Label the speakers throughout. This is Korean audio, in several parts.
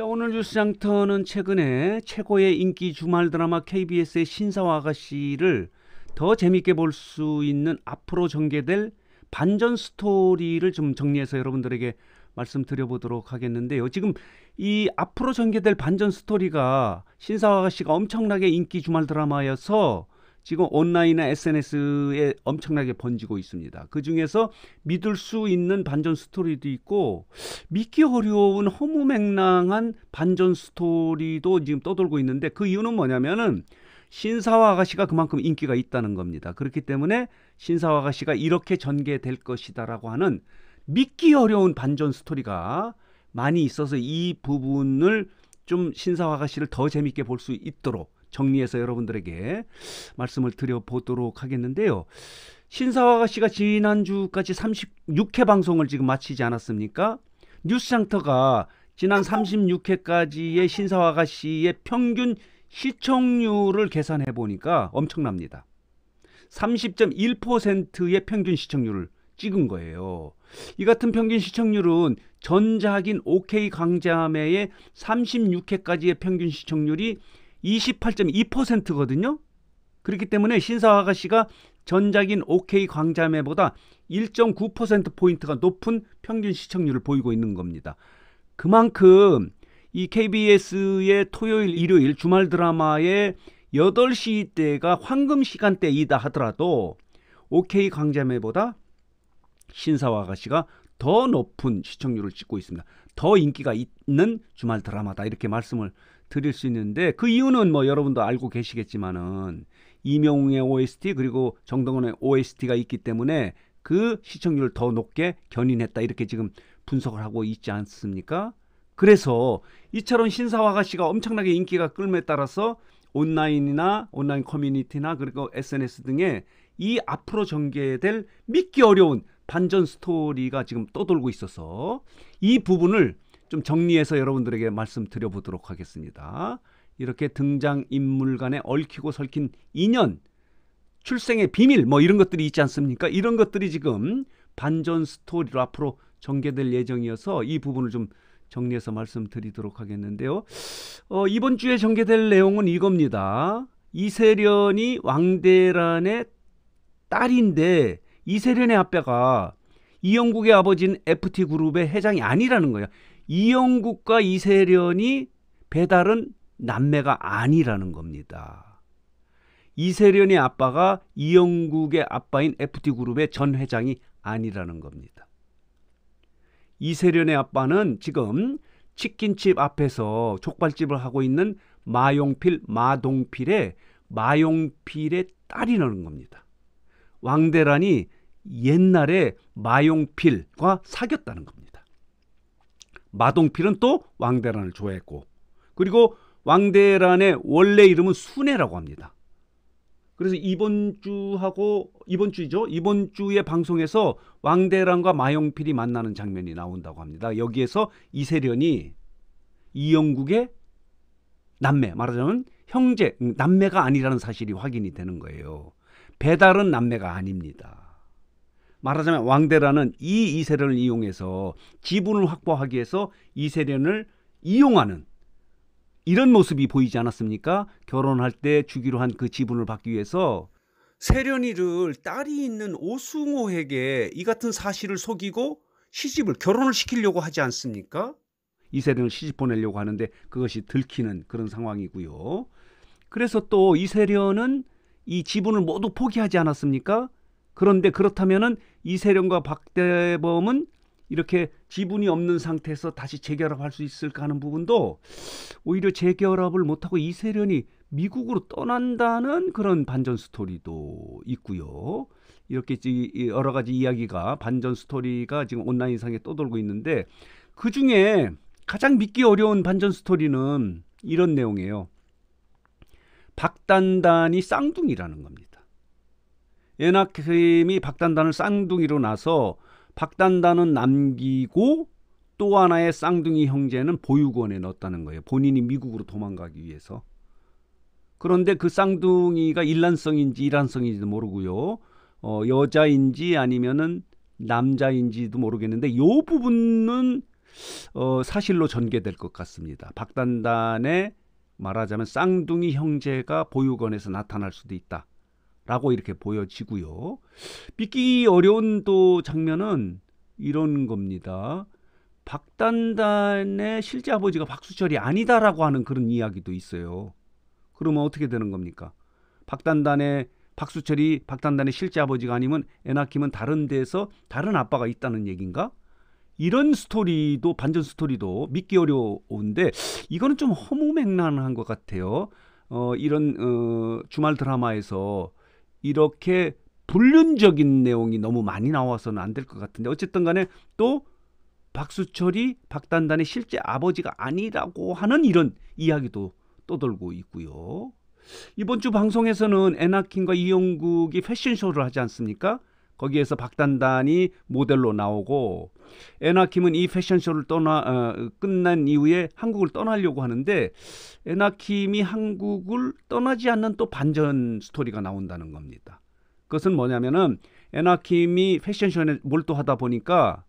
Speaker 1: 자, 오늘 뉴스 장터는 최근에 최고의 인기 주말 드라마 KBS의 신사와 아가씨를 더 재밌게 볼 수 있는 앞으로 전개될 반전 스토리를 좀 정리해서 여러분들에게 말씀드려보도록 하겠는데요. 지금 이 앞으로 전개될 반전 스토리가 신사와 아가씨가 엄청나게 인기 주말 드라마여서 지금 온라인이나 SNS에 엄청나게 번지고 있습니다. 그 중에서 믿을 수 있는 반전 스토리도 있고 믿기 어려운 허무맹랑한 반전 스토리도 지금 떠돌고 있는데 그 이유는 뭐냐면은 신사와 아가씨가 그만큼 인기가 있다는 겁니다. 그렇기 때문에 신사와 아가씨가 이렇게 전개될 것이다라고 하는 믿기 어려운 반전 스토리가 많이 있어서 이 부분을 좀 신사와 아가씨를 더 재밌게 볼 수 있도록 정리해서 여러분들에게 말씀을 드려보도록 하겠는데요. 신사와 씨가 지난주까지 36회 방송을 지금 마치지 않았습니까? 뉴스장터가 지난 36회까지의 신사와 씨의 평균 시청률을 계산해 보니까 엄청납니다. 30.1%의 평균 시청률을 찍은 거예요. 이 같은 평균 시청률은 전작인 OK 강자매의 36회까지의 평균 시청률이 28.2%거든요. 그렇기 때문에 신사화가 씨가 전작인 OK 광자매보다 1.9% 포인트가 높은 평균 시청률을 보이고 있는 겁니다. 그만큼 이 KBS의 토요일, 일요일 주말 드라마의 8시 때가 황금 시간대이다 하더라도 OK 광자매보다 신사화가씨가더 높은 시청률을 찍고 있습니다. 더 인기가 있는 주말 드라마다 이렇게 말씀을 드릴 수 있는데 그 이유는 뭐 여러분도 알고 계시겠지만은 이명웅의 OST 그리고 정동원의 OST가 있기 때문에 그 시청률 을더 높게 견인했다 이렇게 지금 분석을 하고 있지 않습니까? 그래서 이처럼 신사화가 씨가 엄청나게 인기가 끌림에 따라서 온라인이나 온라인 커뮤니티나 그리고 SNS 등에 이 앞으로 전개될 믿기 어려운 반전 스토리가 지금 떠돌고 있어서 이 부분을 좀 정리해서 여러분들에게 말씀드려 보도록 하겠습니다. 이렇게 등장 인물 간에 얽히고 설킨 인연, 출생의 비밀 뭐 이런 것들이 있지 않습니까? 이런 것들이 지금 반전 스토리로 앞으로 전개될 예정이어서 이 부분을 좀 정리해서 말씀드리도록 하겠는데요. 어, 이번 주에 전개될 내용은 이겁니다. 이세련이 왕대란의 딸인데 이세련의 아빠가 이영국의 아버지는 FT 그룹의 회장이 아니라는 거예요. 이영국과 이세련이 배달은 남매가 아니라는 겁니다. 이세련의 아빠가 이영국의 아빠인 FT그룹의 전 회장이 아니라는 겁니다. 이세련의 아빠는 지금 치킨집 앞에서 족발집을 하고 있는 마용필, 마동필의 마용필의 딸이라는 겁니다. 왕대란이 옛날에 마용필과 사귀었다는 겁니다. 마동필은 또 왕대란을 좋아했고 그리고 왕대란의 원래 이름은 순애라고 합니다. 그래서 이번 주하고 이번 주죠. 이번 주에 방송에서 왕대란과 마용필이 만나는 장면이 나온다고 합니다. 여기에서 이세련이 이영국의 남매 말하자면 형제 음, 남매가 아니라는 사실이 확인이 되는 거예요. 배달은 남매가 아닙니다. 말하자면 왕대라는 이 이세련을 이용해서 지분을 확보하기 위해서 이세련을 이용하는 이런 모습이 보이지 않았습니까? 결혼할 때 주기로 한 그 지분을 받기 위해서 세련이를 딸이 있는 오승호에게 이 같은 사실을 속이고 시집을 결혼을 시키려고 하지 않습니까? 이세련을 시집 보내려고 하는데 그것이 들키는 그런 상황이고요. 그래서 또 이세련은 이 지분을 모두 포기하지 않았습니까? 그런데 그렇다면은 이세령과 박대범은 이렇게 지분이 없는 상태에서 다시 재결합할 수 있을까 하는 부분도 오히려 재결합을 못하고 이세련이 미국으로 떠난다는 그런 반전 스토리도 있고요. 이렇게 여러 가지 이야기가 반전 스토리가 지금 온라인상에 떠돌고 있는데 그 중에 가장 믿기 어려운 반전 스토리는 이런 내용이에요. 박단단이 쌍둥이라는 겁니다. 예나킴이 박단단을 쌍둥이로 나서 박단단은 남기고 또 하나의 쌍둥이 형제는 보육원에 넣었다는 거예요. 본인이 미국으로 도망가기 위해서. 그런데 그 쌍둥이가 일란성인지 일란성인지도 모르고요. 어, 여자인지 아니면은 남자인지도 모르겠는데 요 부분은 어, 사실로 전개될 것 같습니다. 박단단의 말하자면 쌍둥이 형제가 보육원에서 나타날 수도 있다. 라고 이렇게 보여지고요. 믿기 어려운 또 장면은 이런 겁니다. 박단단의 실제 아버지가 박수철이 아니다라고 하는 그런 이야기도 있어요. 그러면 어떻게 되는 겁니까? 박단단의 박수철이 박단단의 실제 아버지가 아니면 에나킴은 다른 데서 다른 아빠가 있다는 얘기인가? 이런 스토리도 반전 스토리도 믿기 어려운데 이거는 좀 허무맹랑한 것 같아요. 어, 이런 어, 주말 드라마에서 이렇게 불륜적인 내용이 너무 많이 나와서는 안 될 것 같은데 어쨌든 간에 또 박수철이 박단단의 실제 아버지가 아니라고 하는 이런 이야기도 떠돌고 있고요. 이번 주 방송에서는 에나킨과 이영국이 패션쇼를 하지 않습니까? 거기에서 박단단이 모델로 나오고 에나킴은 이 패션쇼를 떠나 어, 끝난 이후에 한국을 떠나려고 하는데 에나킴이 한국을 떠나지 않는 또 반전 스토리가 나온다는 겁니다. 그것은 뭐냐면은 에나킴이 패션쇼에 몰두하다 보니까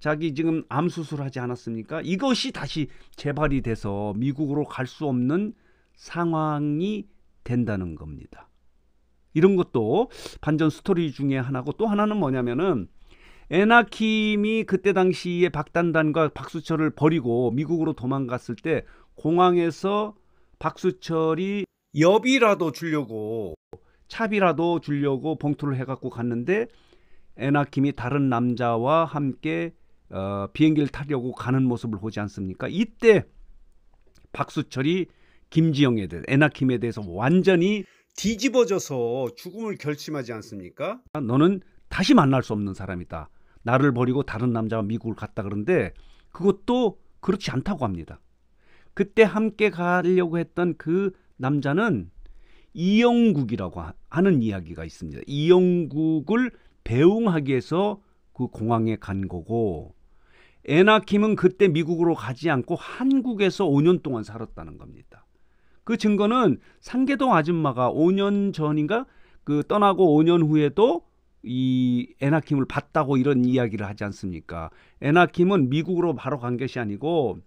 Speaker 1: 자기 지금 암 수술하지 않았습니까? 이것이 다시 재발이 돼서 미국으로 갈 수 없는 상황이 된다는 겁니다. 이런 것도 반전 스토리 중에 하나고 또 하나는 뭐냐면은 에나킴이 그때 당시에 박단단과 박수철을 버리고 미국으로 도망갔을 때 공항에서 박수철이 엽이라도 주려고 차비라도 주려고 봉투를 해갖고 갔는데 에나킴이 다른 남자와 함께 어, 비행기를 타려고 가는 모습을 보지 않습니까? 이때 박수철이 김지영에 대해 에나킴에 대해서 완전히 뒤집어져서 죽음을 결심하지 않습니까? 너는 다시 만날 수 없는 사람이다. 나를 버리고 다른 남자와 미국을 갔다 그런데 그것도 그렇지 않다고 합니다. 그때 함께 가려고 했던 그 남자는 이영국이라고 하는 이야기가 있습니다. 이영국을 배웅하기 위해서 그 공항에 간 거고 에나킴은 그때 미국으로 가지 않고 한국에서 5년 동안 살았다는 겁니다. 그 증거는 상계동 아줌마가 5년 전인가 그 떠나고 5년 후에도 이 에나킴을 봤다고 이런 이야기를 하지 않습니까? 에나킴은 미국으로 바로 간 것이 아니고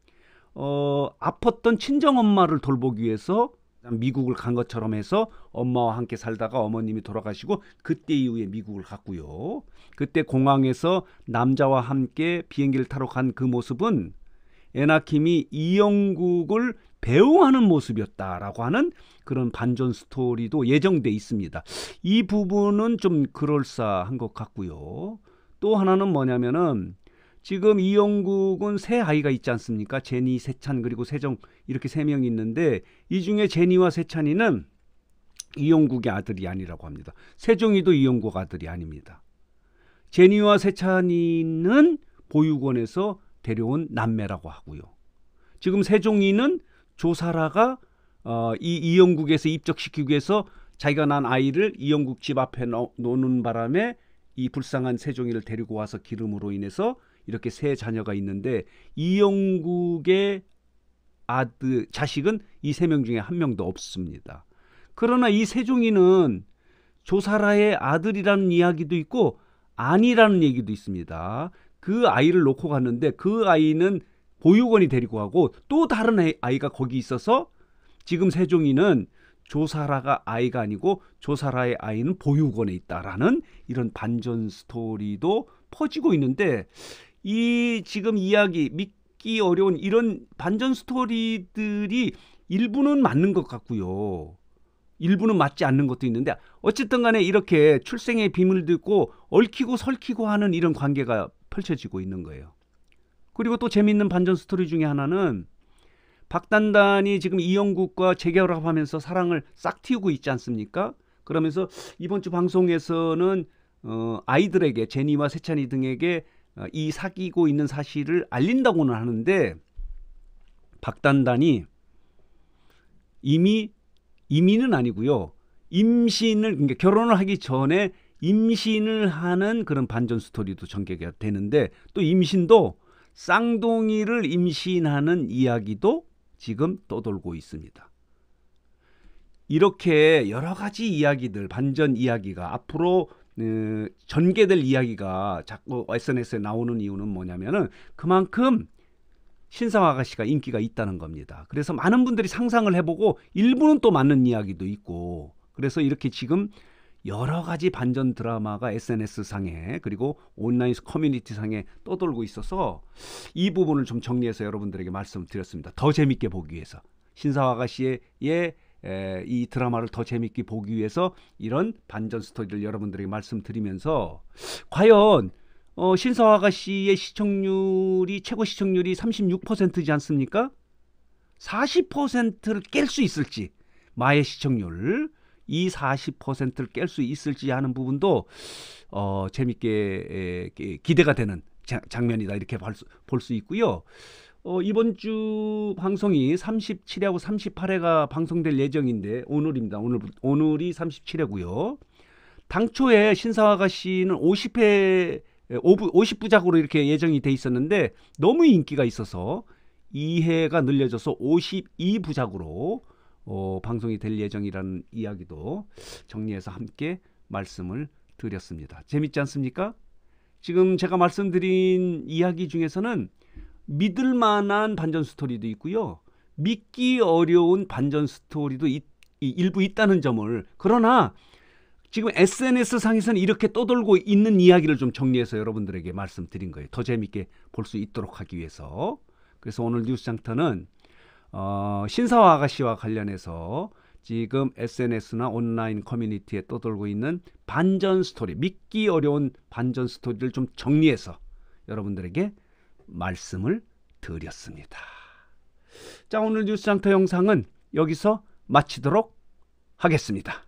Speaker 1: 어 아팠던 친정 엄마를 돌보기 위해서 미국을 간 것처럼 해서 엄마와 함께 살다가 어머님이 돌아가시고 그때 이후에 미국을 갔고요. 그때 공항에서 남자와 함께 비행기를 타러 간 그 모습은 에나킴이 이영국을 배웅하는 모습이었다라고 하는 그런 반전 스토리도 예정돼 있습니다. 이 부분은 좀 그럴싸한 것 같고요. 또 하나는 뭐냐면은 지금 이영국은 세 아이가 있지 않습니까? 제니, 세찬 그리고 세정 이렇게 세 명이 있는데 이 중에 제니와 세찬이는 이영국의 아들이 아니라고 합니다. 세종이도 이영국 아들이 아닙니다. 제니와 세찬이는 보육원에서 데려온 남매라고 하고요. 지금 세종이는 조사라가 어, 이 이영국에서 입적시키기 위해서 자기가 낳은 아이를 이영국 집 앞에 놓는 바람에 이 불쌍한 세종이를 데리고 와서 기름으로 인해서 이렇게 세 자녀가 있는데 이영국의 아들 자식은 이 세 명 중에 한 명도 없습니다. 그러나 이 세종이는 조사라의 아들이라는 이야기도 있고 아니라는 얘기도 있습니다. 그 아이를 놓고 갔는데 그 아이는 보육원이 데리고 가고 또 다른 아이가 거기 있어서 지금 세종이는 조사라가 아이가 아니고 조사라의 아이는 보육원에 있다라는 이런 반전 스토리도 퍼지고 있는데 이 지금 이야기 믿기 어려운 이런 반전 스토리들이 일부는 맞는 것 같고요. 일부는 맞지 않는 것도 있는데 어쨌든 간에 이렇게 출생의 비밀 을 듣고 얽히고 설키고 하는 이런 관계가 펼쳐지고 있는 거예요. 그리고 또 재미있는 반전 스토리 중에 하나는 박단단이 지금 이영국과 재결합하면서 사랑을 싹 틔우고 있지 않습니까? 그러면서 이번 주 방송에서는 어, 아이들에게 제니와 세찬이 등에게 어, 이 사귀고 있는 사실을 알린다고는 하는데 박단단이 이미 이미는 아니고요 임신을 그러니까 결혼을 하기 전에 임신을 하는 그런 반전 스토리도 전개가 되는데 또 임신도 쌍둥이를 임신하는 이야기도 지금 떠돌고 있습니다. 이렇게 여러 가지 이야기들, 반전 이야기가 앞으로 어, 전개될 이야기가 자꾸 SNS에 나오는 이유는 뭐냐면 그만큼 신상 아가씨가 인기가 있다는 겁니다. 그래서 많은 분들이 상상을 해보고 일부는 또 맞는 이야기도 있고 그래서 이렇게 지금 여러 가지 반전 드라마가 SNS 상에 그리고 온라인 커뮤니티 상에 떠돌고 있어서 이 부분을 좀 정리해서 여러분들에게 말씀드렸습니다. 더 재밌게 보기 위해서 신사화가 씨의 예, 이 드라마를 더 재밌게 보기 위해서 이런 반전 스토리를 여러분들에게 말씀드리면서 과연 어, 신사화가 씨의 시청률이 최고 시청률이 36%지 않습니까? 40%를 깰 수 있을지 마의 시청률 이 40%를 깰 수 있을지 하는 부분도 어, 재밌게 에, 기대가 되는 자, 장면이다 이렇게 볼수 수 있고요. 어, 이번 주 방송이 37회하고 38회가 방송될 예정인데 오늘입니다. 오늘 오늘이 37회고요. 당초에 신사화가 씨는 50회 50부작으로 이렇게 예정이 돼 있었는데 너무 인기가 있어서 2회가 늘려져서 52부작으로 어, 방송이 될 예정이라는 이야기도 정리해서 함께 말씀을 드렸습니다. 재밌지 않습니까? 지금 제가 말씀드린 이야기 중에서는 믿을 만한 반전 스토리도 있고요. 믿기 어려운 반전 스토리도 있, 일부 있다는 점을 그러나 지금 SNS 상에서는 이렇게 떠돌고 있는 이야기를 좀 정리해서 여러분들에게 말씀드린 거예요. 더 재밌게 볼 수 있도록 하기 위해서. 그래서 오늘 뉴스 장터는 어, 신사와 아가씨와 관련해서 지금 SNS나 온라인 커뮤니티에 떠돌고 있는 반전 스토리, 믿기 어려운 반전 스토리를 좀 정리해서 여러분들에게 말씀을 드렸습니다. 자, 오늘 뉴스장터 영상은 여기서 마치도록 하겠습니다.